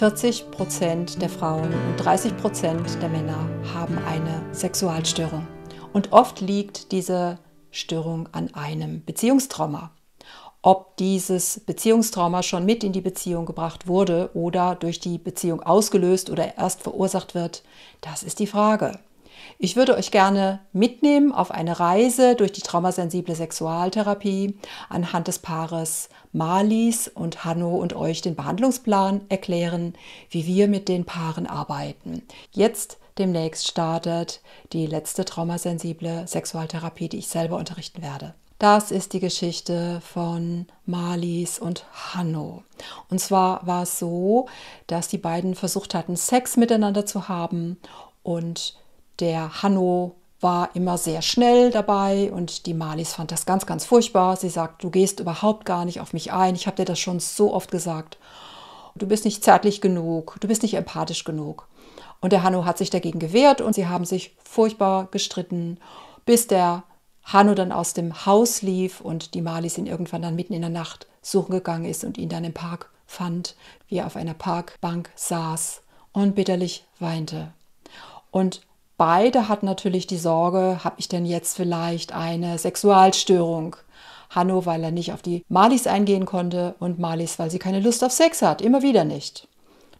40 Prozent der Frauen und 30 Prozent der Männer haben eine Sexualstörung. Und oft liegt diese Störung an einem Beziehungstrauma. Ob dieses Beziehungstrauma schon mit in die Beziehung gebracht wurde oder durch die Beziehung ausgelöst oder erst verursacht wird, das ist die Frage. Ich würde euch gerne mitnehmen auf eine Reise durch die traumasensible Sexualtherapie anhand des Paares Malis und Hanno und euch den Behandlungsplan erklären, wie wir mit den Paaren arbeiten. Jetzt demnächst startet die letzte traumasensible Sexualtherapie, die ich selber unterrichten werde. Das ist die Geschichte von Malis und Hanno. Und zwar war es so, dass die beiden versucht hatten, Sex miteinander zu haben und der Hanno war immer sehr schnell dabei und die Malis fand das ganz, ganz furchtbar. Sie sagt, du gehst überhaupt gar nicht auf mich ein. Ich habe dir das schon so oft gesagt. Du bist nicht zärtlich genug, du bist nicht empathisch genug. Und der Hanno hat sich dagegen gewehrt und sie haben sich furchtbar gestritten, bis der Hanno dann aus dem Haus lief und die Malis ihn irgendwann dann mitten in der Nacht suchen gegangen ist und ihn dann im Park fand, wie er auf einer Parkbank saß und bitterlich weinte. Und Beide hatten natürlich die Sorge, habe ich denn jetzt vielleicht eine Sexualstörung? Hanno, weil er nicht auf die Malis eingehen konnte und Malis, weil sie keine Lust auf Sex hat, immer wieder nicht.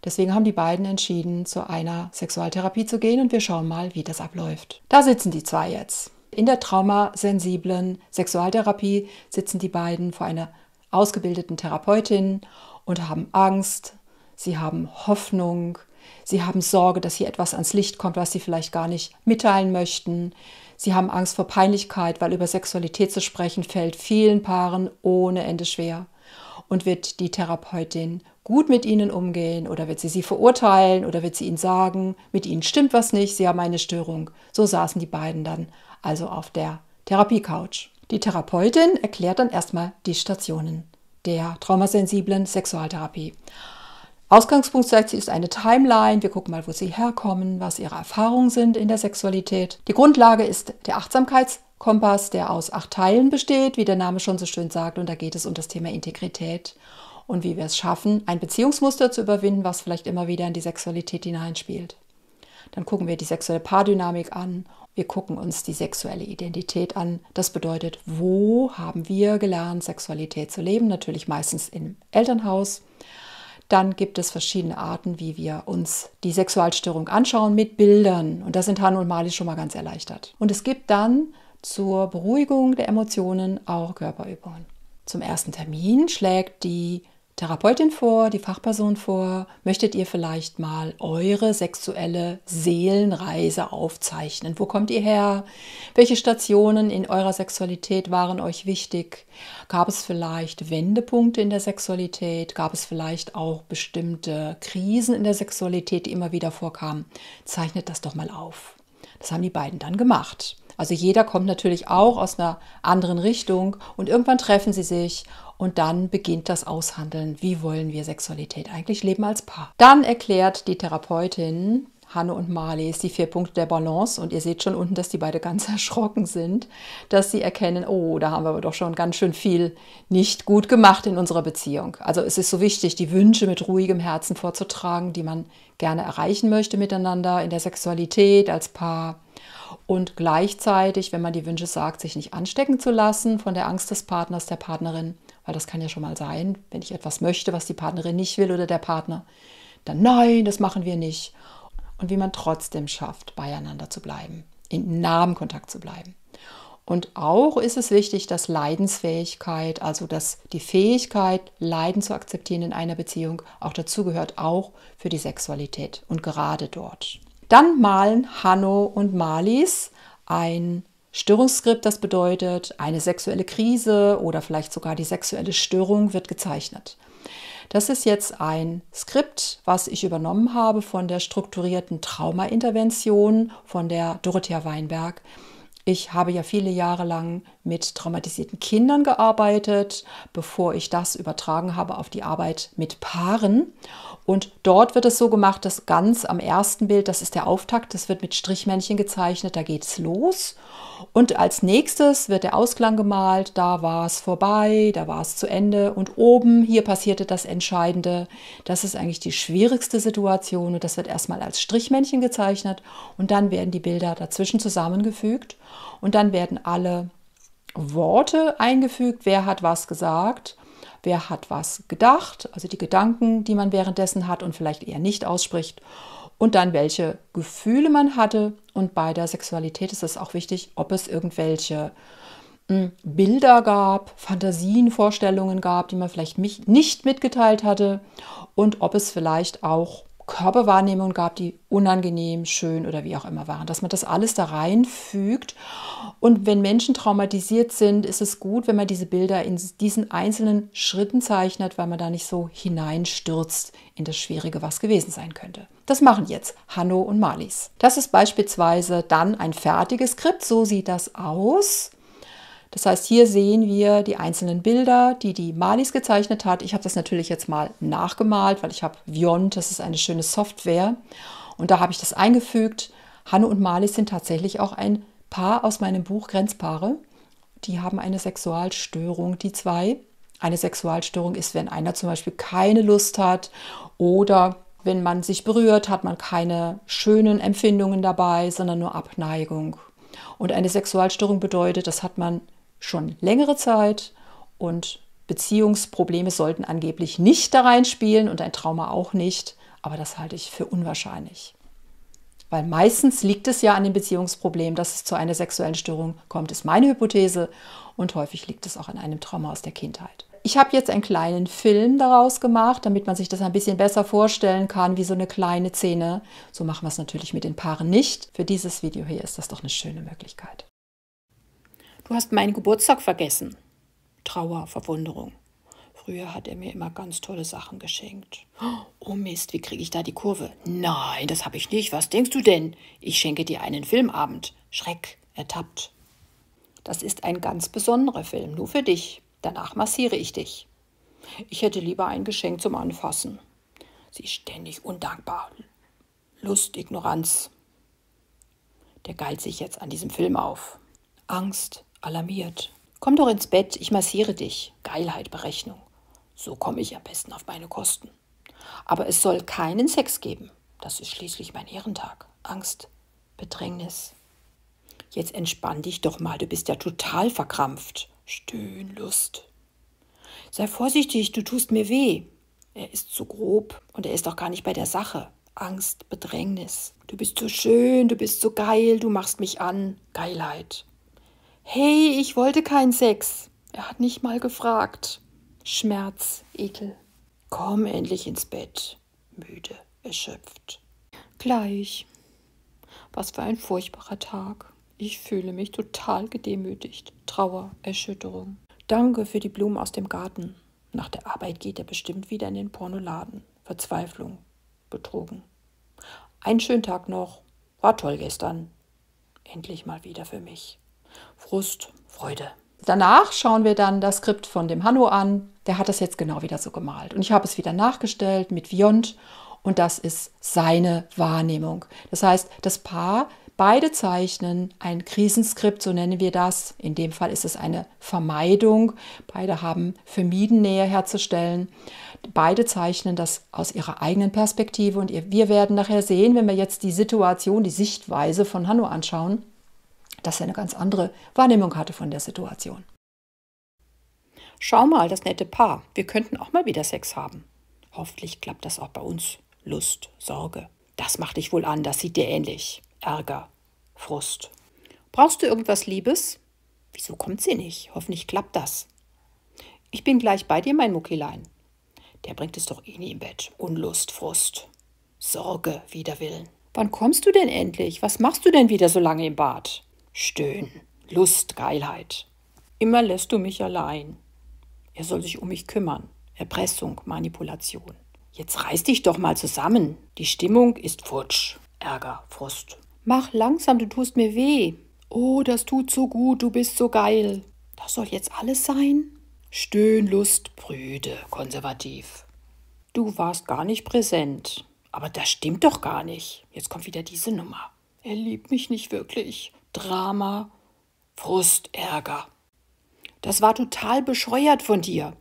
Deswegen haben die beiden entschieden, zu einer Sexualtherapie zu gehen und wir schauen mal, wie das abläuft. Da sitzen die zwei jetzt. In der traumasensiblen Sexualtherapie sitzen die beiden vor einer ausgebildeten Therapeutin und haben Angst, sie haben Hoffnung, Sie haben Sorge, dass hier etwas ans Licht kommt, was Sie vielleicht gar nicht mitteilen möchten. Sie haben Angst vor Peinlichkeit, weil über Sexualität zu sprechen fällt vielen Paaren ohne Ende schwer. Und wird die Therapeutin gut mit ihnen umgehen oder wird sie sie verurteilen oder wird sie ihnen sagen, mit ihnen stimmt was nicht, sie haben eine Störung. So saßen die beiden dann also auf der Therapiecouch. Die Therapeutin erklärt dann erstmal die Stationen der traumasensiblen Sexualtherapie. Ausgangspunkt sagt sie ist eine Timeline. Wir gucken mal, wo sie herkommen, was ihre Erfahrungen sind in der Sexualität. Die Grundlage ist der Achtsamkeitskompass, der aus acht Teilen besteht, wie der Name schon so schön sagt, und da geht es um das Thema Integrität und wie wir es schaffen, ein Beziehungsmuster zu überwinden, was vielleicht immer wieder in die Sexualität hineinspielt. Dann gucken wir die sexuelle Paardynamik an, wir gucken uns die sexuelle Identität an. Das bedeutet, wo haben wir gelernt, Sexualität zu leben? Natürlich meistens im Elternhaus. Dann gibt es verschiedene Arten, wie wir uns die Sexualstörung anschauen mit Bildern. Und da sind Hanno und Mali schon mal ganz erleichtert. Und es gibt dann zur Beruhigung der Emotionen auch Körperübungen. Zum ersten Termin schlägt die Therapeutin vor, die Fachperson vor, möchtet ihr vielleicht mal eure sexuelle Seelenreise aufzeichnen? Wo kommt ihr her? Welche Stationen in eurer Sexualität waren euch wichtig? Gab es vielleicht Wendepunkte in der Sexualität? Gab es vielleicht auch bestimmte Krisen in der Sexualität, die immer wieder vorkamen? Zeichnet das doch mal auf. Das haben die beiden dann gemacht. Also jeder kommt natürlich auch aus einer anderen Richtung und irgendwann treffen sie sich und dann beginnt das Aushandeln. Wie wollen wir Sexualität eigentlich leben als Paar? Dann erklärt die Therapeutin, Hanne und Marlies, die vier Punkte der Balance. Und ihr seht schon unten, dass die beide ganz erschrocken sind, dass sie erkennen, oh, da haben wir aber doch schon ganz schön viel nicht gut gemacht in unserer Beziehung. Also es ist so wichtig, die Wünsche mit ruhigem Herzen vorzutragen, die man gerne erreichen möchte miteinander, in der Sexualität, als Paar und gleichzeitig, wenn man die Wünsche sagt, sich nicht anstecken zu lassen von der Angst des Partners, der Partnerin, weil das kann ja schon mal sein, wenn ich etwas möchte, was die Partnerin nicht will oder der Partner, dann nein, das machen wir nicht. Und wie man trotzdem schafft, beieinander zu bleiben, in nahem Kontakt zu bleiben. Und auch ist es wichtig, dass Leidensfähigkeit, also dass die Fähigkeit, Leiden zu akzeptieren in einer Beziehung, auch dazugehört, auch für die Sexualität und gerade dort. Dann malen Hanno und Marlies ein Störungsskript, das bedeutet, eine sexuelle Krise oder vielleicht sogar die sexuelle Störung wird gezeichnet. Das ist jetzt ein Skript, was ich übernommen habe von der strukturierten Trauma-Intervention von der Dorothea Weinberg. Ich habe ja viele Jahre lang mit traumatisierten Kindern gearbeitet, bevor ich das übertragen habe auf die Arbeit mit Paaren. Und dort wird es so gemacht, dass ganz am ersten Bild, das ist der Auftakt, das wird mit Strichmännchen gezeichnet, da geht es los. Und als nächstes wird der Ausklang gemalt, da war es vorbei, da war es zu Ende. Und oben, hier passierte das Entscheidende. Das ist eigentlich die schwierigste Situation und das wird erstmal als Strichmännchen gezeichnet und dann werden die Bilder dazwischen zusammengefügt und dann werden alle Worte eingefügt, wer hat was gesagt, wer hat was gedacht, also die Gedanken, die man währenddessen hat und vielleicht eher nicht ausspricht und dann welche Gefühle man hatte. Und bei der Sexualität ist es auch wichtig, ob es irgendwelche hm, Bilder gab, Fantasien, Vorstellungen gab, die man vielleicht nicht mitgeteilt hatte und ob es vielleicht auch Körperwahrnehmungen gab, die unangenehm, schön oder wie auch immer waren. Dass man das alles da reinfügt. Und wenn Menschen traumatisiert sind, ist es gut, wenn man diese Bilder in diesen einzelnen Schritten zeichnet, weil man da nicht so hineinstürzt in das Schwierige, was gewesen sein könnte. Das machen jetzt Hanno und Marlies. Das ist beispielsweise dann ein fertiges Skript. So sieht das aus. Das heißt, hier sehen wir die einzelnen Bilder, die die Malis gezeichnet hat. Ich habe das natürlich jetzt mal nachgemalt, weil ich habe Viont, das ist eine schöne Software. Und da habe ich das eingefügt. Hanne und Malis sind tatsächlich auch ein Paar aus meinem Buch Grenzpaare. Die haben eine Sexualstörung, die zwei. Eine Sexualstörung ist, wenn einer zum Beispiel keine Lust hat oder wenn man sich berührt, hat man keine schönen Empfindungen dabei, sondern nur Abneigung. Und eine Sexualstörung bedeutet, das hat man schon längere Zeit und Beziehungsprobleme sollten angeblich nicht da reinspielen und ein Trauma auch nicht, aber das halte ich für unwahrscheinlich. Weil meistens liegt es ja an dem Beziehungsproblem, dass es zu einer sexuellen Störung kommt, ist meine Hypothese. Und häufig liegt es auch an einem Trauma aus der Kindheit. Ich habe jetzt einen kleinen Film daraus gemacht, damit man sich das ein bisschen besser vorstellen kann, wie so eine kleine Szene. So machen wir es natürlich mit den Paaren nicht. Für dieses Video hier ist das doch eine schöne Möglichkeit. Du hast meinen Geburtstag vergessen. Trauer, Verwunderung. Früher hat er mir immer ganz tolle Sachen geschenkt. Oh Mist, wie kriege ich da die Kurve? Nein, das habe ich nicht. Was denkst du denn? Ich schenke dir einen Filmabend. Schreck, ertappt. Das ist ein ganz besonderer Film, nur für dich. Danach massiere ich dich. Ich hätte lieber ein Geschenk zum Anfassen. Sie ist ständig undankbar. Lust, Ignoranz. Der galt sich jetzt an diesem Film auf. Angst, Alarmiert. Komm doch ins Bett, ich massiere dich. Geilheit, Berechnung. So komme ich am besten auf meine Kosten. Aber es soll keinen Sex geben. Das ist schließlich mein Ehrentag. Angst, Bedrängnis. Jetzt entspann dich doch mal, du bist ja total verkrampft. Stöhn, Lust. Sei vorsichtig, du tust mir weh. Er ist zu grob und er ist auch gar nicht bei der Sache. Angst, Bedrängnis. Du bist so schön, du bist so geil, du machst mich an. Geilheit. Hey, ich wollte keinen Sex. Er hat nicht mal gefragt. Schmerz, Ekel. Komm endlich ins Bett. Müde, erschöpft. Gleich. Was für ein furchtbarer Tag. Ich fühle mich total gedemütigt. Trauer, Erschütterung. Danke für die Blumen aus dem Garten. Nach der Arbeit geht er bestimmt wieder in den Pornoladen. Verzweiflung, betrogen. Einen schönen Tag noch. War toll gestern. Endlich mal wieder für mich. Frust, Freude. Danach schauen wir dann das Skript von dem Hanno an. Der hat das jetzt genau wieder so gemalt. Und ich habe es wieder nachgestellt mit Viont. Und das ist seine Wahrnehmung. Das heißt, das Paar, beide zeichnen ein Krisenskript, so nennen wir das. In dem Fall ist es eine Vermeidung. Beide haben vermieden, Nähe herzustellen. Beide zeichnen das aus ihrer eigenen Perspektive. Und wir werden nachher sehen, wenn wir jetzt die Situation, die Sichtweise von Hanno anschauen, dass er eine ganz andere Wahrnehmung hatte von der Situation. Schau mal, das nette Paar. Wir könnten auch mal wieder Sex haben. Hoffentlich klappt das auch bei uns. Lust, Sorge. Das macht dich wohl an, das sieht dir ähnlich. Ärger, Frust. Brauchst du irgendwas Liebes? Wieso kommt sie nicht? Hoffentlich klappt das. Ich bin gleich bei dir, mein Muckilein. Der bringt es doch eh nie im Bett. Unlust, Frust, Sorge, Widerwillen. Wann kommst du denn endlich? Was machst du denn wieder so lange im Bad? Stöhn, Lust, Geilheit. Immer lässt du mich allein. Er soll sich um mich kümmern. Erpressung, Manipulation. Jetzt reiß dich doch mal zusammen. Die Stimmung ist futsch. Ärger, Frust. Mach langsam, du tust mir weh. Oh, das tut so gut, du bist so geil. Das soll jetzt alles sein? Stöhn, Lust, Brüde, konservativ. Du warst gar nicht präsent. Aber das stimmt doch gar nicht. Jetzt kommt wieder diese Nummer. Er liebt mich nicht wirklich. Drama, Frust, Ärger. Das war total bescheuert von dir.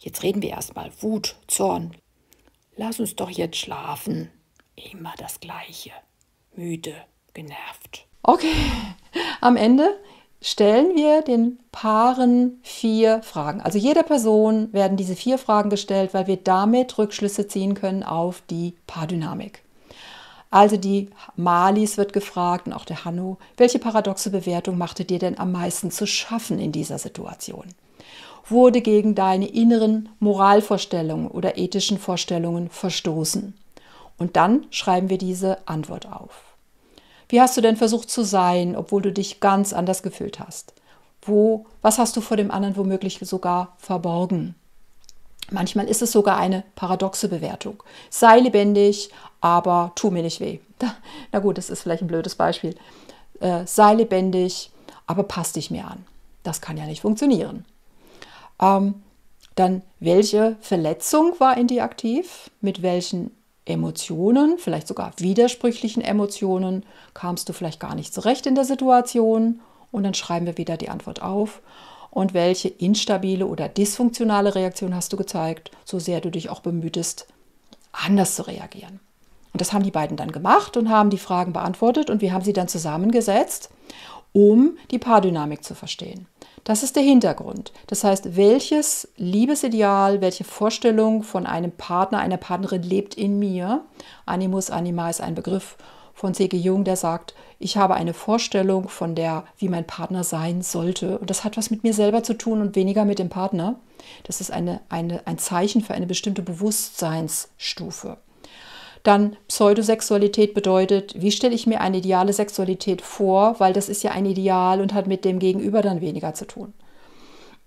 Jetzt reden wir erstmal Wut, Zorn. Lass uns doch jetzt schlafen. Immer das Gleiche. Müde, genervt. Okay, am Ende stellen wir den Paaren vier Fragen. Also jeder Person werden diese vier Fragen gestellt, weil wir damit Rückschlüsse ziehen können auf die Paardynamik. Also die Malis wird gefragt und auch der Hanno, welche paradoxe Bewertung machte dir denn am meisten zu schaffen in dieser Situation? Wurde gegen deine inneren Moralvorstellungen oder ethischen Vorstellungen verstoßen? Und dann schreiben wir diese Antwort auf. Wie hast du denn versucht zu sein, obwohl du dich ganz anders gefühlt hast? Wo, was hast du vor dem anderen womöglich sogar verborgen? Manchmal ist es sogar eine paradoxe Bewertung. Sei lebendig, aber tu mir nicht weh. Na gut, das ist vielleicht ein blödes Beispiel. Äh, sei lebendig, aber pass dich mir an. Das kann ja nicht funktionieren. Ähm, dann, welche Verletzung war in dir aktiv? Mit welchen Emotionen, vielleicht sogar widersprüchlichen Emotionen, kamst du vielleicht gar nicht zurecht in der Situation? Und dann schreiben wir wieder die Antwort auf und welche instabile oder dysfunktionale Reaktion hast du gezeigt, so sehr du dich auch bemühtest, anders zu reagieren. Und das haben die beiden dann gemacht und haben die Fragen beantwortet und wir haben sie dann zusammengesetzt, um die Paardynamik zu verstehen. Das ist der Hintergrund. Das heißt, welches Liebesideal, welche Vorstellung von einem Partner, einer Partnerin lebt in mir? Animus anima ist ein Begriff von C.G. Jung, der sagt, ich habe eine Vorstellung von der, wie mein Partner sein sollte. Und das hat was mit mir selber zu tun und weniger mit dem Partner. Das ist eine, eine, ein Zeichen für eine bestimmte Bewusstseinsstufe. Dann Pseudosexualität bedeutet, wie stelle ich mir eine ideale Sexualität vor, weil das ist ja ein Ideal und hat mit dem Gegenüber dann weniger zu tun.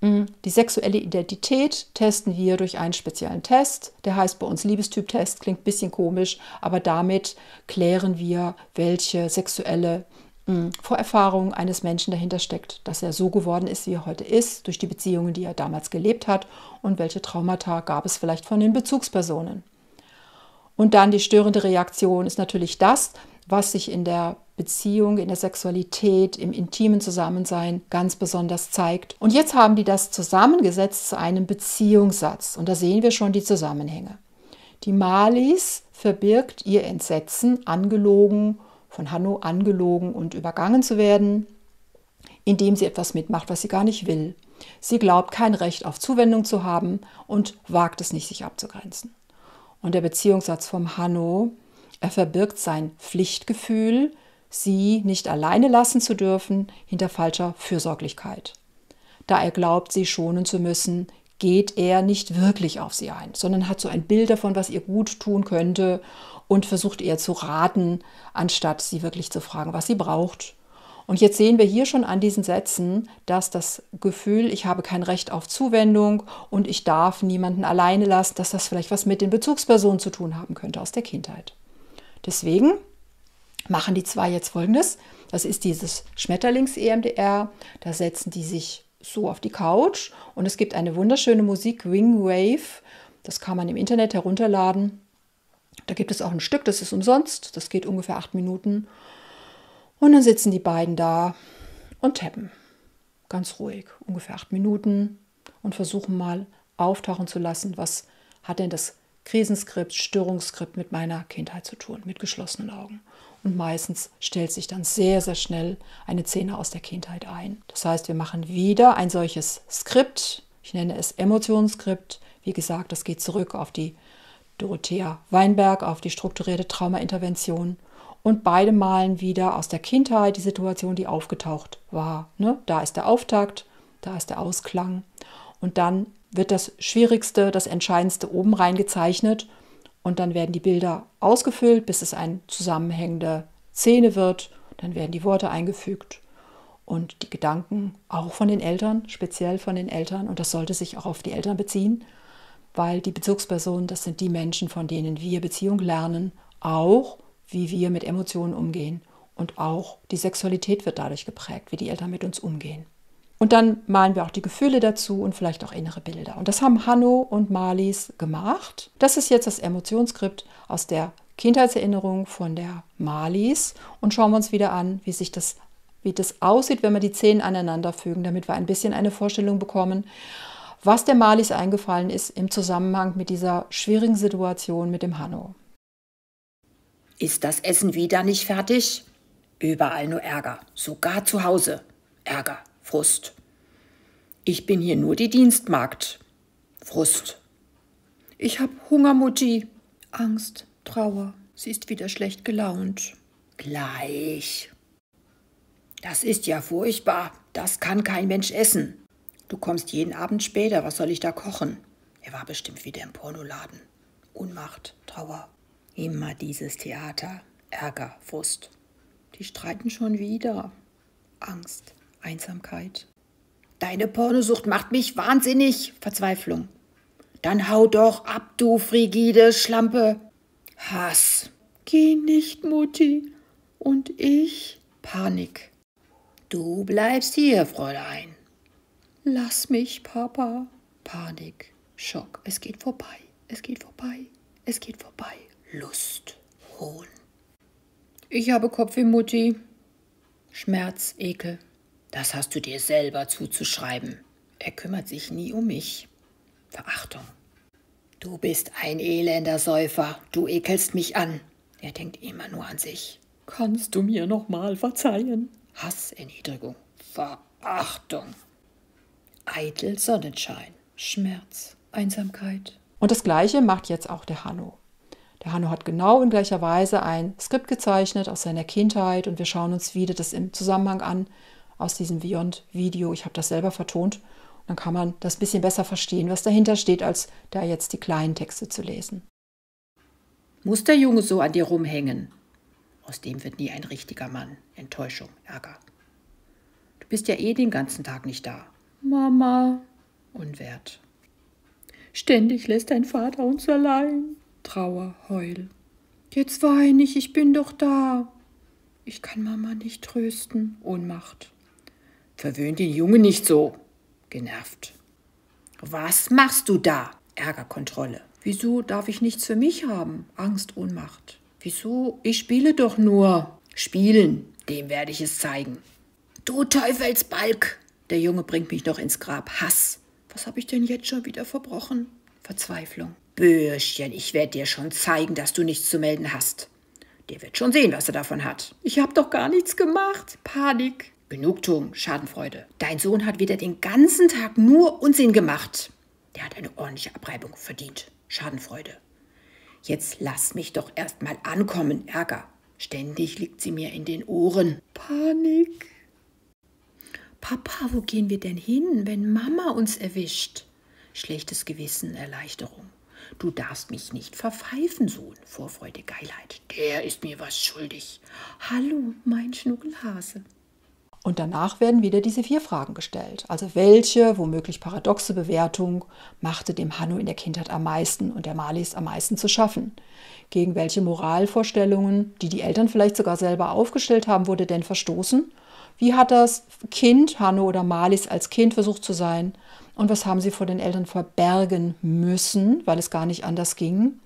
Mhm. Die sexuelle Identität testen wir durch einen speziellen Test. Der heißt bei uns Liebestyp-Test, klingt ein bisschen komisch, aber damit klären wir, welche sexuelle mhm, Vorerfahrung eines Menschen dahinter steckt, dass er so geworden ist, wie er heute ist, durch die Beziehungen, die er damals gelebt hat und welche Traumata gab es vielleicht von den Bezugspersonen. Und dann die störende Reaktion ist natürlich das, was sich in der Beziehung, in der Sexualität, im intimen Zusammensein ganz besonders zeigt. Und jetzt haben die das zusammengesetzt zu einem Beziehungssatz. Und da sehen wir schon die Zusammenhänge. Die Malis verbirgt ihr Entsetzen, angelogen, von Hanno angelogen und übergangen zu werden, indem sie etwas mitmacht, was sie gar nicht will. Sie glaubt, kein Recht auf Zuwendung zu haben und wagt es nicht, sich abzugrenzen. Und der Beziehungssatz vom Hanno er verbirgt sein Pflichtgefühl, sie nicht alleine lassen zu dürfen hinter falscher Fürsorglichkeit. Da er glaubt, sie schonen zu müssen, geht er nicht wirklich auf sie ein, sondern hat so ein Bild davon, was ihr gut tun könnte und versucht eher zu raten, anstatt sie wirklich zu fragen, was sie braucht. Und jetzt sehen wir hier schon an diesen Sätzen, dass das Gefühl, ich habe kein Recht auf Zuwendung und ich darf niemanden alleine lassen, dass das vielleicht was mit den Bezugspersonen zu tun haben könnte aus der Kindheit. Deswegen machen die zwei jetzt folgendes. Das ist dieses Schmetterlings-EMDR. Da setzen die sich so auf die Couch und es gibt eine wunderschöne Musik, Wing Wave. Das kann man im Internet herunterladen. Da gibt es auch ein Stück, das ist umsonst. Das geht ungefähr acht Minuten. Und dann sitzen die beiden da und tappen. Ganz ruhig, ungefähr acht Minuten und versuchen mal auftauchen zu lassen, was hat denn das Krisenskript, Störungsskript mit meiner Kindheit zu tun, mit geschlossenen Augen. Und meistens stellt sich dann sehr, sehr schnell eine Szene aus der Kindheit ein. Das heißt, wir machen wieder ein solches Skript. Ich nenne es Emotionsskript. Wie gesagt, das geht zurück auf die Dorothea Weinberg, auf die strukturierte Traumaintervention. Und beide malen wieder aus der Kindheit die Situation, die aufgetaucht war. Ne? Da ist der Auftakt, da ist der Ausklang. Und dann wird das Schwierigste, das Entscheidendste oben reingezeichnet und dann werden die Bilder ausgefüllt, bis es eine zusammenhängende Szene wird. Dann werden die Worte eingefügt und die Gedanken auch von den Eltern, speziell von den Eltern. Und das sollte sich auch auf die Eltern beziehen, weil die Bezugspersonen, das sind die Menschen, von denen wir Beziehung lernen, auch wie wir mit Emotionen umgehen. Und auch die Sexualität wird dadurch geprägt, wie die Eltern mit uns umgehen. Und dann malen wir auch die Gefühle dazu und vielleicht auch innere Bilder. Und das haben Hanno und Marlies gemacht. Das ist jetzt das Emotionsskript aus der Kindheitserinnerung von der Marlies. Und schauen wir uns wieder an, wie sich das, wie das aussieht, wenn wir die Zähne aneinander fügen, damit wir ein bisschen eine Vorstellung bekommen, was der Marlies eingefallen ist im Zusammenhang mit dieser schwierigen Situation mit dem Hanno. Ist das Essen wieder nicht fertig? Überall nur Ärger, sogar zu Hause. Ärger, Frust. Ich bin hier nur die Dienstmagd. Frust. Ich hab Hunger, Mutti. Angst, Trauer. Sie ist wieder schlecht gelaunt. Gleich. Das ist ja furchtbar. Das kann kein Mensch essen. Du kommst jeden Abend später. Was soll ich da kochen? Er war bestimmt wieder im Pornoladen. Unmacht, Trauer. Immer dieses Theater. Ärger, Frust. Die streiten schon wieder. Angst. Einsamkeit. Deine Pornosucht macht mich wahnsinnig. Verzweiflung. Dann hau doch ab, du frigide Schlampe. Hass. Geh nicht, Mutti. Und ich? Panik. Du bleibst hier, Fräulein. Lass mich, Papa. Panik. Schock. Es geht vorbei. Es geht vorbei. Es geht vorbei. Lust. Hohn. Ich habe Kopfweh, Mutti. Schmerz, Ekel, das hast du dir selber zuzuschreiben. Er kümmert sich nie um mich. Verachtung. Du bist ein elender Säufer. Du ekelst mich an. Er denkt immer nur an sich. Kannst du mir nochmal verzeihen? Hass, Erniedrigung, Verachtung. Eitel Sonnenschein, Schmerz, Einsamkeit. Und das Gleiche macht jetzt auch der Hanno. Der Hanno hat genau in gleicher Weise ein Skript gezeichnet aus seiner Kindheit und wir schauen uns wieder das im Zusammenhang an aus diesem Beyond-Video. Ich habe das selber vertont. Dann kann man das ein bisschen besser verstehen, was dahinter steht, als da jetzt die kleinen Texte zu lesen. Muss der Junge so an dir rumhängen? Aus dem wird nie ein richtiger Mann. Enttäuschung, Ärger. Du bist ja eh den ganzen Tag nicht da. Mama. Unwert. Ständig lässt dein Vater uns allein. Trauer, Heul. Jetzt weine ich, ich bin doch da. Ich kann Mama nicht trösten. Ohnmacht. Verwöhnt den Jungen nicht so. Genervt. Was machst du da? Ärgerkontrolle. Wieso darf ich nichts für mich haben? Angst, Ohnmacht. Wieso? Ich spiele doch nur. Spielen, dem werde ich es zeigen. Du Teufelsbalk! Der Junge bringt mich noch ins Grab. Hass. Was habe ich denn jetzt schon wieder verbrochen? Verzweiflung. Bürschchen, ich werde dir schon zeigen, dass du nichts zu melden hast. Der wird schon sehen, was er davon hat. Ich habe doch gar nichts gemacht. Panik. Genugtuung, Schadenfreude. Dein Sohn hat wieder den ganzen Tag nur Unsinn gemacht. Der hat eine ordentliche Abreibung verdient. Schadenfreude. Jetzt lass mich doch erst mal ankommen, Ärger. Ständig liegt sie mir in den Ohren. Panik. Papa, wo gehen wir denn hin, wenn Mama uns erwischt? Schlechtes Gewissen, Erleichterung. Du darfst mich nicht verpfeifen, Sohn. Vorfreude, Geilheit. Der ist mir was schuldig. Hallo, mein Schnuckelhase. Und danach werden wieder diese vier Fragen gestellt. Also welche, womöglich paradoxe Bewertung machte dem Hanno in der Kindheit am meisten und der Malis am meisten zu schaffen? Gegen welche Moralvorstellungen, die die Eltern vielleicht sogar selber aufgestellt haben, wurde denn verstoßen? Wie hat das Kind, Hanno oder Malis, als Kind versucht zu sein? Und was haben sie vor den Eltern verbergen müssen, weil es gar nicht anders ging?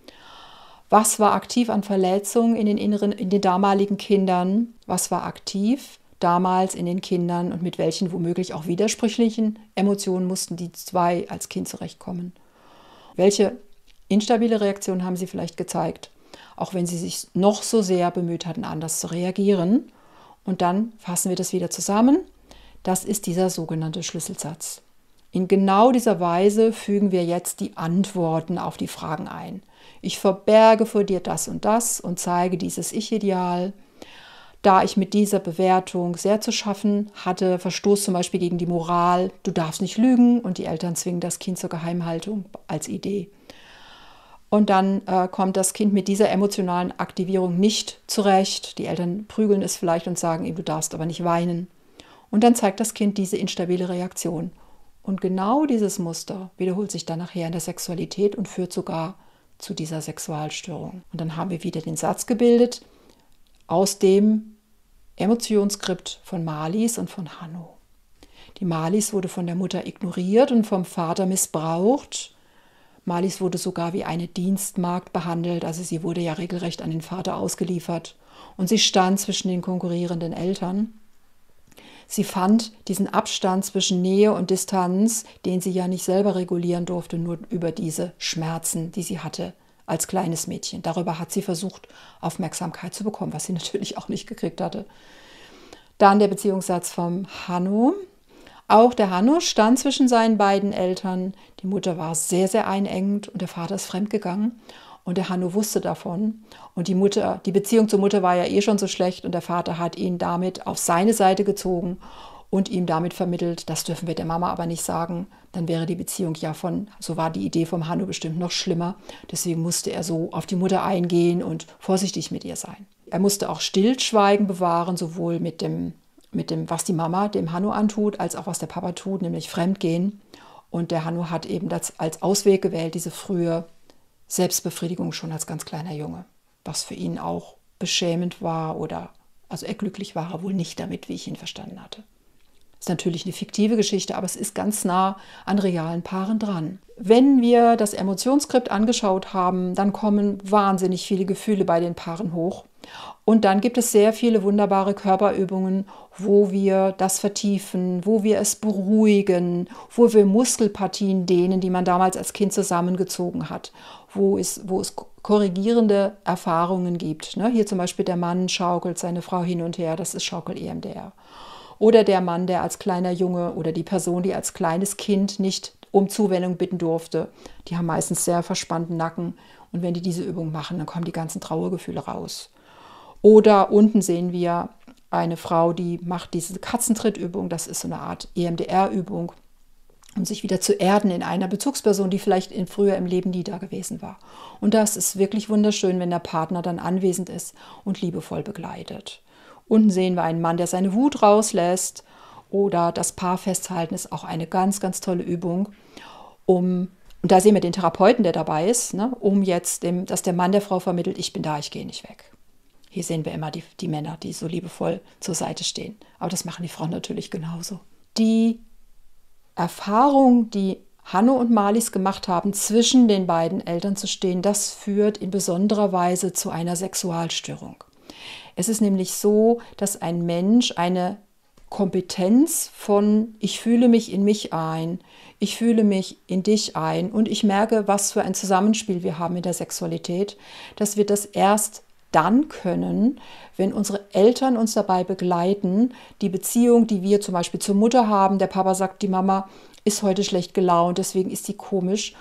Was war aktiv an Verletzungen in den, inneren, in den damaligen Kindern? Was war aktiv? damals in den Kindern und mit welchen womöglich auch widersprüchlichen Emotionen mussten die zwei als Kind zurechtkommen. Welche instabile Reaktion haben sie vielleicht gezeigt, auch wenn sie sich noch so sehr bemüht hatten, anders zu reagieren. Und dann fassen wir das wieder zusammen. Das ist dieser sogenannte Schlüsselsatz. In genau dieser Weise fügen wir jetzt die Antworten auf die Fragen ein. Ich verberge vor dir das und das und zeige dieses Ich-Ideal da ich mit dieser Bewertung sehr zu schaffen hatte, verstoß zum Beispiel gegen die Moral, du darfst nicht lügen und die Eltern zwingen das Kind zur Geheimhaltung als Idee. Und dann äh, kommt das Kind mit dieser emotionalen Aktivierung nicht zurecht. Die Eltern prügeln es vielleicht und sagen ihm, du darfst aber nicht weinen. Und dann zeigt das Kind diese instabile Reaktion. Und genau dieses Muster wiederholt sich dann nachher in der Sexualität und führt sogar zu dieser Sexualstörung. Und dann haben wir wieder den Satz gebildet, aus dem Emotionsskript von Malis und von Hanno. Die Malis wurde von der Mutter ignoriert und vom Vater missbraucht. Malis wurde sogar wie eine Dienstmagd behandelt, also sie wurde ja regelrecht an den Vater ausgeliefert. Und sie stand zwischen den konkurrierenden Eltern. Sie fand diesen Abstand zwischen Nähe und Distanz, den sie ja nicht selber regulieren durfte, nur über diese Schmerzen, die sie hatte, als kleines Mädchen. Darüber hat sie versucht, Aufmerksamkeit zu bekommen, was sie natürlich auch nicht gekriegt hatte. Dann der Beziehungssatz vom Hanno. Auch der Hanno stand zwischen seinen beiden Eltern. Die Mutter war sehr, sehr einengend und der Vater ist fremdgegangen. Und der Hanno wusste davon. Und die Mutter, die Beziehung zur Mutter war ja eh schon so schlecht und der Vater hat ihn damit auf seine Seite gezogen und ihm damit vermittelt, das dürfen wir der Mama aber nicht sagen, dann wäre die Beziehung ja von, so war die Idee vom Hanno bestimmt noch schlimmer. Deswegen musste er so auf die Mutter eingehen und vorsichtig mit ihr sein. Er musste auch Stillschweigen bewahren, sowohl mit dem, mit dem was die Mama dem Hanno antut, als auch was der Papa tut, nämlich Fremdgehen. Und der Hanno hat eben das als Ausweg gewählt, diese frühe Selbstbefriedigung schon als ganz kleiner Junge, was für ihn auch beschämend war oder also er glücklich war er wohl nicht damit, wie ich ihn verstanden hatte. Ist natürlich eine fiktive Geschichte, aber es ist ganz nah an realen Paaren dran. Wenn wir das Emotionsskript angeschaut haben, dann kommen wahnsinnig viele Gefühle bei den Paaren hoch. Und dann gibt es sehr viele wunderbare Körperübungen, wo wir das vertiefen, wo wir es beruhigen, wo wir Muskelpartien dehnen, die man damals als Kind zusammengezogen hat, wo es, wo es korrigierende Erfahrungen gibt. Ne? Hier zum Beispiel der Mann schaukelt seine Frau hin und her, das ist Schaukel-EMDR oder der Mann, der als kleiner Junge oder die Person, die als kleines Kind nicht um Zuwendung bitten durfte. Die haben meistens sehr verspannten Nacken und wenn die diese Übung machen, dann kommen die ganzen Trauergefühle raus. Oder unten sehen wir eine Frau, die macht diese Katzentrittübung, das ist so eine Art EMDR-Übung, um sich wieder zu erden in einer Bezugsperson, die vielleicht in früher im Leben nie da gewesen war. Und das ist wirklich wunderschön, wenn der Partner dann anwesend ist und liebevoll begleitet. Unten sehen wir einen Mann, der seine Wut rauslässt. Oder das Paar festhalten ist auch eine ganz, ganz tolle Übung, um, und da sehen wir den Therapeuten, der dabei ist, ne, um jetzt, dem, dass der Mann der Frau vermittelt, ich bin da, ich gehe nicht weg. Hier sehen wir immer die, die Männer, die so liebevoll zur Seite stehen. Aber das machen die Frauen natürlich genauso. Die Erfahrung, die Hanno und Marlies gemacht haben, zwischen den beiden Eltern zu stehen, das führt in besonderer Weise zu einer Sexualstörung. Es ist nämlich so, dass ein Mensch eine Kompetenz von ich fühle mich in mich ein, ich fühle mich in dich ein und ich merke, was für ein Zusammenspiel wir haben in der Sexualität, dass wir das erst dann können, wenn unsere Eltern uns dabei begleiten, die Beziehung, die wir zum Beispiel zur Mutter haben, der Papa sagt, die Mama ist heute schlecht gelaunt, deswegen ist sie komisch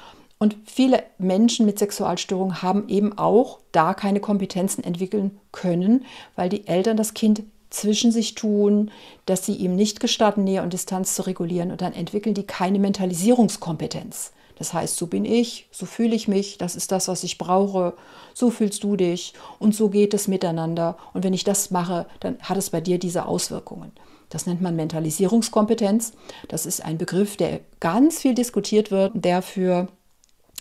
und viele Menschen mit Sexualstörungen haben eben auch da keine Kompetenzen entwickeln können, weil die Eltern das Kind zwischen sich tun, dass sie ihm nicht gestatten, Nähe und Distanz zu regulieren. Und dann entwickeln die keine Mentalisierungskompetenz. Das heißt, so bin ich, so fühle ich mich, das ist das, was ich brauche, so fühlst du dich und so geht es miteinander. Und wenn ich das mache, dann hat es bei dir diese Auswirkungen. Das nennt man Mentalisierungskompetenz. Das ist ein Begriff, der ganz viel diskutiert wird, der für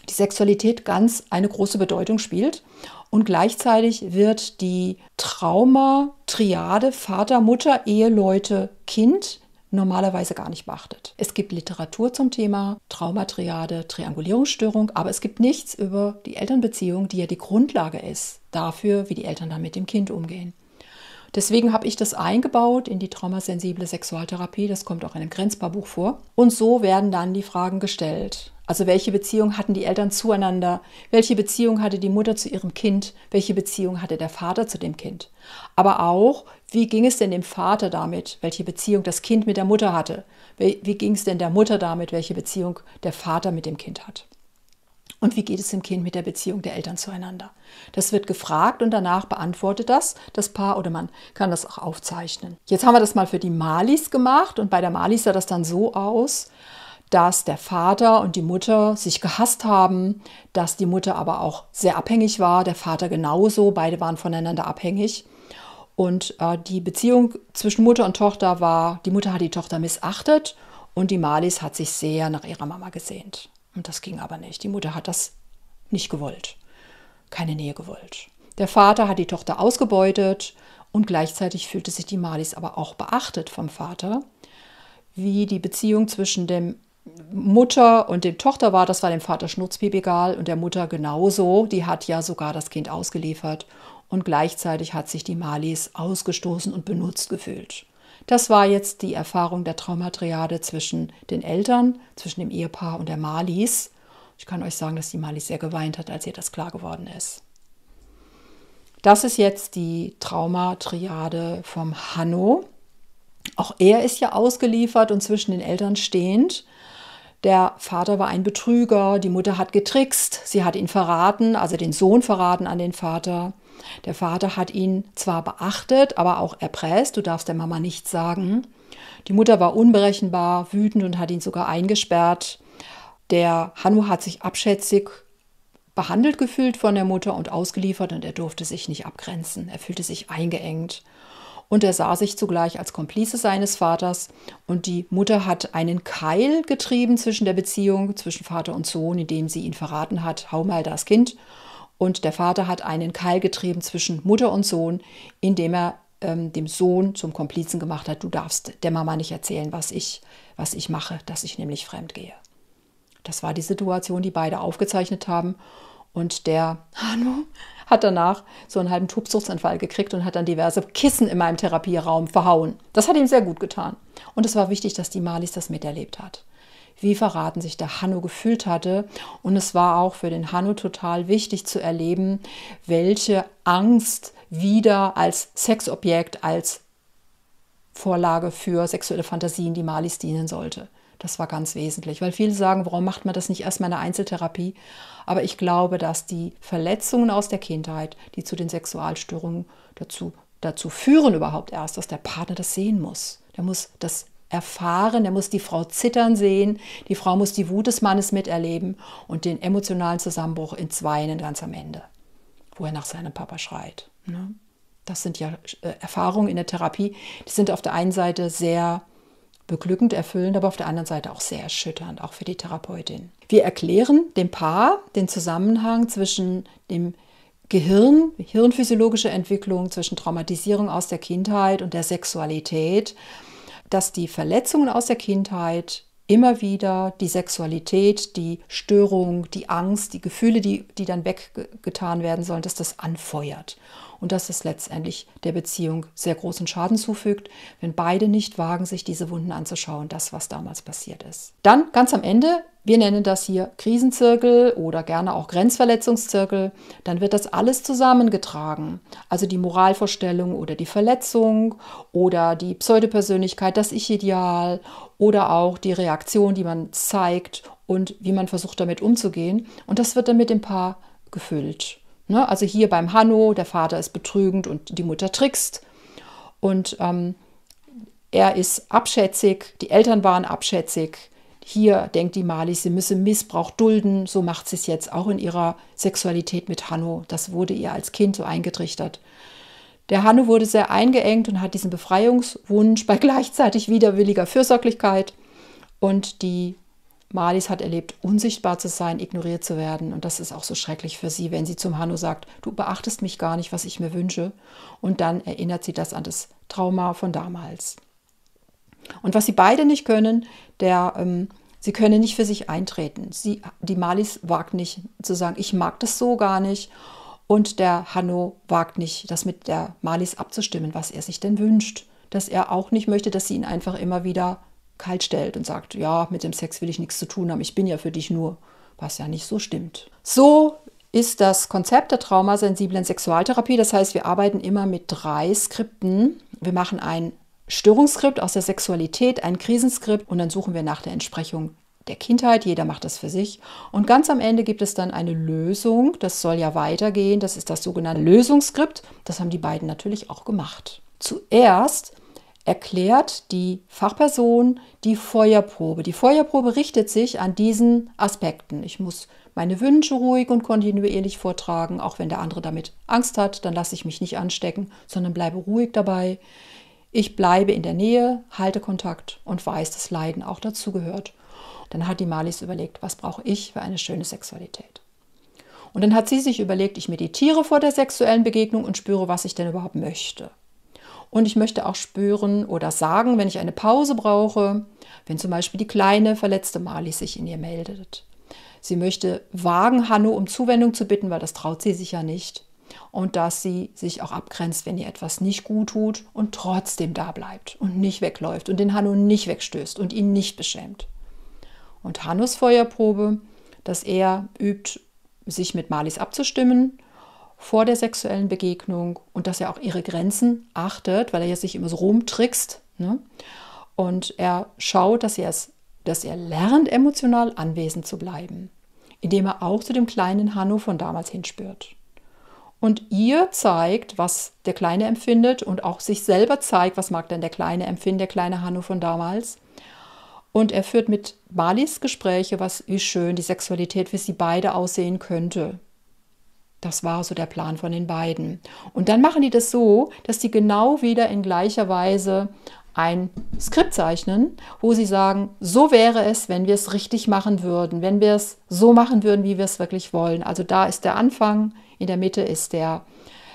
die Sexualität ganz eine große Bedeutung spielt. Und gleichzeitig wird die Trauma-Triade Vater, Mutter, Eheleute, Kind normalerweise gar nicht beachtet. Es gibt Literatur zum Thema Traumatriade, Triangulierungsstörung, aber es gibt nichts über die Elternbeziehung, die ja die Grundlage ist dafür, wie die Eltern dann mit dem Kind umgehen. Deswegen habe ich das eingebaut in die traumasensible Sexualtherapie. Das kommt auch in einem Grenzpaarbuch vor. Und so werden dann die Fragen gestellt. Also welche Beziehung hatten die Eltern zueinander? Welche Beziehung hatte die Mutter zu ihrem Kind? Welche Beziehung hatte der Vater zu dem Kind? Aber auch, wie ging es denn dem Vater damit? Welche Beziehung das Kind mit der Mutter hatte? Wie ging es denn der Mutter damit? Welche Beziehung der Vater mit dem Kind hat? Und wie geht es dem Kind mit der Beziehung der Eltern zueinander? Das wird gefragt und danach beantwortet das das Paar oder man kann das auch aufzeichnen. Jetzt haben wir das mal für die Malis gemacht und bei der Malis sah das dann so aus, dass der Vater und die Mutter sich gehasst haben, dass die Mutter aber auch sehr abhängig war, der Vater genauso, beide waren voneinander abhängig. Und äh, die Beziehung zwischen Mutter und Tochter war, die Mutter hat die Tochter missachtet und die Malis hat sich sehr nach ihrer Mama gesehnt. Und das ging aber nicht. Die Mutter hat das nicht gewollt. Keine Nähe gewollt. Der Vater hat die Tochter ausgebeutet und gleichzeitig fühlte sich die Malis aber auch beachtet vom Vater. Wie die Beziehung zwischen dem Mutter und dem Tochter war, das war dem Vater schnurzpiep egal und der Mutter genauso. Die hat ja sogar das Kind ausgeliefert und gleichzeitig hat sich die Malis ausgestoßen und benutzt gefühlt. Das war jetzt die Erfahrung der Traumatriade zwischen den Eltern, zwischen dem Ehepaar und der Malis. Ich kann euch sagen, dass die Malis sehr geweint hat, als ihr das klar geworden ist. Das ist jetzt die Traumatriade vom Hanno. Auch er ist ja ausgeliefert und zwischen den Eltern stehend. Der Vater war ein Betrüger, die Mutter hat getrickst, sie hat ihn verraten, also den Sohn verraten an den Vater. Der Vater hat ihn zwar beachtet, aber auch erpresst. Du darfst der Mama nichts sagen. Die Mutter war unberechenbar, wütend und hat ihn sogar eingesperrt. Der Hanu hat sich abschätzig behandelt gefühlt von der Mutter und ausgeliefert und er durfte sich nicht abgrenzen. Er fühlte sich eingeengt. Und er sah sich zugleich als Komplize seines Vaters. Und die Mutter hat einen Keil getrieben zwischen der Beziehung zwischen Vater und Sohn, indem sie ihn verraten hat, hau mal das Kind. Und der Vater hat einen Keil getrieben zwischen Mutter und Sohn, indem er ähm, dem Sohn zum Komplizen gemacht hat, du darfst der Mama nicht erzählen, was ich, was ich mache, dass ich nämlich fremd gehe. Das war die Situation, die beide aufgezeichnet haben. Und der Hanno hat danach so einen halben Tubsuchtsanfall gekriegt und hat dann diverse Kissen in meinem Therapieraum verhauen. Das hat ihm sehr gut getan. Und es war wichtig, dass die Malis das miterlebt hat wie verraten sich der Hanno gefühlt hatte. Und es war auch für den Hanno total wichtig zu erleben, welche Angst wieder als Sexobjekt, als Vorlage für sexuelle Fantasien, die Malis dienen sollte. Das war ganz wesentlich, weil viele sagen, warum macht man das nicht erstmal in der Einzeltherapie? Aber ich glaube, dass die Verletzungen aus der Kindheit, die zu den Sexualstörungen dazu, dazu führen überhaupt erst, dass der Partner das sehen muss. Der muss das erfahren, er muss die Frau zittern sehen, die Frau muss die Wut des Mannes miterleben und den emotionalen Zusammenbruch in Weinen ganz am Ende, wo er nach seinem Papa schreit. Ne? Das sind ja äh, Erfahrungen in der Therapie, die sind auf der einen Seite sehr beglückend, erfüllend, aber auf der anderen Seite auch sehr erschütternd, auch für die Therapeutin. Wir erklären dem Paar den Zusammenhang zwischen dem Gehirn, hirnphysiologische Entwicklung, zwischen Traumatisierung aus der Kindheit und der Sexualität dass die Verletzungen aus der Kindheit immer wieder die Sexualität, die Störung, die Angst, die Gefühle, die, die dann weggetan werden sollen, dass das anfeuert und dass es letztendlich der Beziehung sehr großen Schaden zufügt, wenn beide nicht wagen, sich diese Wunden anzuschauen, das, was damals passiert ist. Dann ganz am Ende wir nennen das hier Krisenzirkel oder gerne auch Grenzverletzungszirkel. Dann wird das alles zusammengetragen. Also die Moralvorstellung oder die Verletzung oder die Pseudopersönlichkeit, das Ich-Ideal oder auch die Reaktion, die man zeigt und wie man versucht damit umzugehen. Und das wird dann mit dem Paar gefüllt. Ne? Also hier beim Hanno, der Vater ist betrügend und die Mutter trickst. Und ähm, er ist abschätzig, die Eltern waren abschätzig hier denkt die Malis, sie müsse Missbrauch dulden, so macht sie es jetzt auch in ihrer Sexualität mit Hanno. Das wurde ihr als Kind so eingetrichtert. Der Hanno wurde sehr eingeengt und hat diesen Befreiungswunsch bei gleichzeitig widerwilliger Fürsorglichkeit. Und die Malis hat erlebt, unsichtbar zu sein, ignoriert zu werden. Und das ist auch so schrecklich für sie, wenn sie zum Hanno sagt, du beachtest mich gar nicht, was ich mir wünsche. Und dann erinnert sie das an das Trauma von damals. Und was sie beide nicht können, der ähm, Sie können nicht für sich eintreten. Sie, die Malis wagt nicht zu sagen, ich mag das so gar nicht. Und der Hanno wagt nicht, das mit der Malis abzustimmen, was er sich denn wünscht. Dass er auch nicht möchte, dass sie ihn einfach immer wieder kalt stellt und sagt, ja, mit dem Sex will ich nichts zu tun haben, ich bin ja für dich nur, was ja nicht so stimmt. So ist das Konzept der traumasensiblen Sexualtherapie. Das heißt, wir arbeiten immer mit drei Skripten. Wir machen ein Störungsskript aus der Sexualität, ein Krisenskript und dann suchen wir nach der Entsprechung der Kindheit. Jeder macht das für sich. Und ganz am Ende gibt es dann eine Lösung. Das soll ja weitergehen. Das ist das sogenannte Lösungsskript. Das haben die beiden natürlich auch gemacht. Zuerst erklärt die Fachperson die Feuerprobe. Die Feuerprobe richtet sich an diesen Aspekten. Ich muss meine Wünsche ruhig und kontinuierlich vortragen, auch wenn der andere damit Angst hat, dann lasse ich mich nicht anstecken, sondern bleibe ruhig dabei. Ich bleibe in der Nähe, halte Kontakt und weiß, dass Leiden auch dazugehört. Dann hat die Malis überlegt, was brauche ich für eine schöne Sexualität. Und dann hat sie sich überlegt, ich meditiere vor der sexuellen Begegnung und spüre, was ich denn überhaupt möchte. Und ich möchte auch spüren oder sagen, wenn ich eine Pause brauche, wenn zum Beispiel die kleine verletzte Malis sich in ihr meldet. Sie möchte wagen, Hanno um Zuwendung zu bitten, weil das traut sie sich ja nicht und dass sie sich auch abgrenzt, wenn ihr etwas nicht gut tut und trotzdem da bleibt und nicht wegläuft und den Hanno nicht wegstößt und ihn nicht beschämt. Und Hannos Feuerprobe, dass er übt, sich mit Marlies abzustimmen vor der sexuellen Begegnung und dass er auch ihre Grenzen achtet, weil er jetzt sich immer so rumtrickst. Ne? Und er schaut, dass er, es, dass er lernt, emotional anwesend zu bleiben, indem er auch zu dem kleinen Hanno von damals hinspürt und ihr zeigt, was der Kleine empfindet und auch sich selber zeigt, was mag denn der Kleine empfinden, der kleine Hanno von damals. Und er führt mit Malis Gespräche, was wie schön die Sexualität für sie beide aussehen könnte. Das war so der Plan von den beiden. Und dann machen die das so, dass sie genau wieder in gleicher Weise ein Skript zeichnen, wo sie sagen, so wäre es, wenn wir es richtig machen würden, wenn wir es so machen würden, wie wir es wirklich wollen. Also da ist der Anfang, in der Mitte ist, der,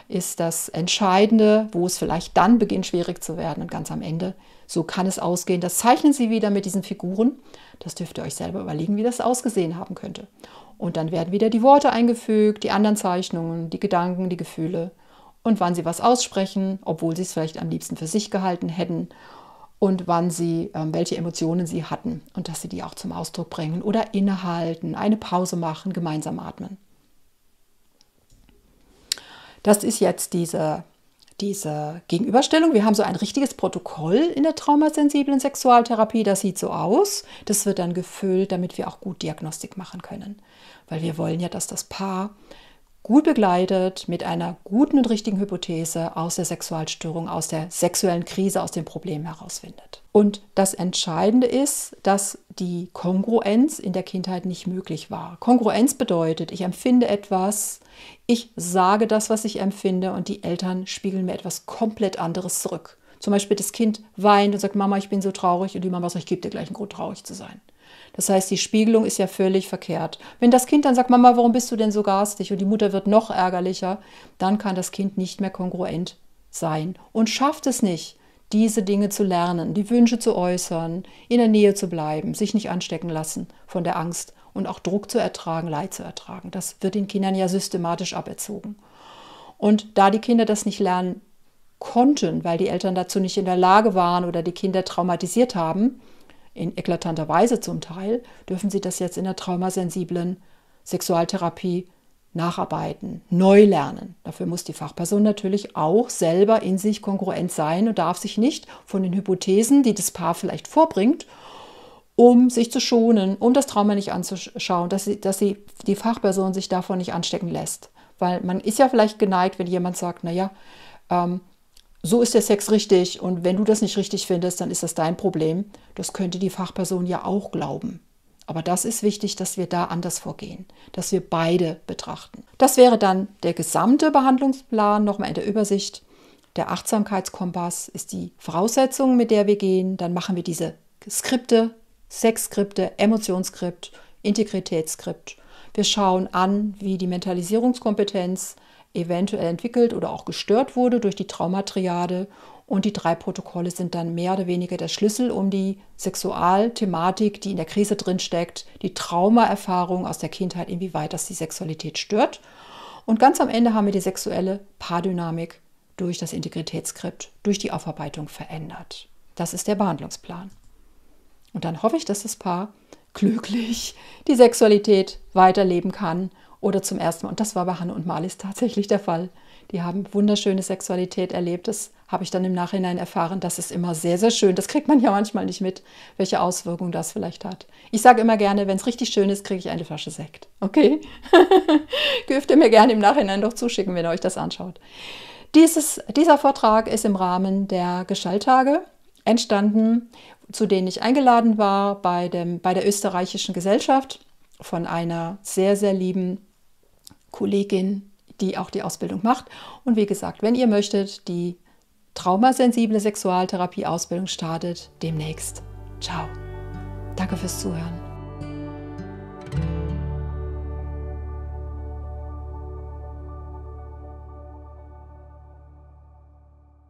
ist das Entscheidende, wo es vielleicht dann beginnt, schwierig zu werden und ganz am Ende. So kann es ausgehen. Das zeichnen Sie wieder mit diesen Figuren. Das dürft ihr euch selber überlegen, wie das ausgesehen haben könnte. Und dann werden wieder die Worte eingefügt, die anderen Zeichnungen, die Gedanken, die Gefühle und wann sie was aussprechen, obwohl sie es vielleicht am liebsten für sich gehalten hätten und wann sie, ähm, welche Emotionen sie hatten und dass sie die auch zum Ausdruck bringen oder innehalten, eine Pause machen, gemeinsam atmen. Das ist jetzt diese, diese Gegenüberstellung. Wir haben so ein richtiges Protokoll in der traumasensiblen Sexualtherapie. Das sieht so aus. Das wird dann gefüllt, damit wir auch gut Diagnostik machen können. Weil wir wollen ja, dass das Paar gut begleitet mit einer guten und richtigen Hypothese aus der Sexualstörung, aus der sexuellen Krise, aus dem Problem herausfindet. Und das Entscheidende ist, dass die Kongruenz in der Kindheit nicht möglich war. Kongruenz bedeutet, ich empfinde etwas, ich sage das, was ich empfinde und die Eltern spiegeln mir etwas komplett anderes zurück. Zum Beispiel das Kind weint und sagt, Mama, ich bin so traurig und die Mama sagt, ich gebe dir gleich einen Grund, traurig zu sein. Das heißt, die Spiegelung ist ja völlig verkehrt. Wenn das Kind dann sagt, Mama, warum bist du denn so garstig? Und die Mutter wird noch ärgerlicher, dann kann das Kind nicht mehr kongruent sein und schafft es nicht, diese Dinge zu lernen, die Wünsche zu äußern, in der Nähe zu bleiben, sich nicht anstecken lassen von der Angst und auch Druck zu ertragen, Leid zu ertragen. Das wird den Kindern ja systematisch aberzogen. Und da die Kinder das nicht lernen konnten, weil die Eltern dazu nicht in der Lage waren oder die Kinder traumatisiert haben, in eklatanter Weise zum Teil, dürfen sie das jetzt in der traumasensiblen Sexualtherapie nacharbeiten, neu lernen. Dafür muss die Fachperson natürlich auch selber in sich kongruent sein und darf sich nicht von den Hypothesen, die das Paar vielleicht vorbringt, um sich zu schonen, um das Trauma nicht anzuschauen, dass sie, dass sie die Fachperson sich davon nicht anstecken lässt. Weil man ist ja vielleicht geneigt, wenn jemand sagt, naja, ähm, so ist der Sex richtig und wenn du das nicht richtig findest, dann ist das dein Problem. Das könnte die Fachperson ja auch glauben. Aber das ist wichtig, dass wir da anders vorgehen, dass wir beide betrachten. Das wäre dann der gesamte Behandlungsplan, nochmal in der Übersicht. Der Achtsamkeitskompass ist die Voraussetzung, mit der wir gehen. Dann machen wir diese Skripte, Sexskripte, Emotionsskript, Integritätsskript. Wir schauen an, wie die Mentalisierungskompetenz eventuell entwickelt oder auch gestört wurde durch die Traumatriade. Und die drei Protokolle sind dann mehr oder weniger der Schlüssel, um die Sexualthematik, die in der Krise drin steckt, die Traumaerfahrung aus der Kindheit, inwieweit das die Sexualität stört. Und ganz am Ende haben wir die sexuelle Paardynamik durch das Integritätsskript, durch die Aufarbeitung verändert. Das ist der Behandlungsplan. Und dann hoffe ich, dass das Paar glücklich die Sexualität weiterleben kann oder zum ersten Mal. Und das war bei Hanne und Marlies tatsächlich der Fall. Die haben wunderschöne Sexualität erlebt. Das habe ich dann im Nachhinein erfahren. Das ist immer sehr, sehr schön. Das kriegt man ja manchmal nicht mit, welche Auswirkungen das vielleicht hat. Ich sage immer gerne, wenn es richtig schön ist, kriege ich eine Flasche Sekt. Okay? Dürft ihr mir gerne im Nachhinein doch zuschicken, wenn ihr euch das anschaut. Dieses, dieser Vortrag ist im Rahmen der Gestalttage entstanden, zu denen ich eingeladen war bei, dem, bei der österreichischen Gesellschaft von einer sehr, sehr lieben Kollegin, die auch die Ausbildung macht. Und wie gesagt, wenn ihr möchtet, die traumasensible Sexualtherapie-Ausbildung startet demnächst. Ciao. Danke fürs Zuhören.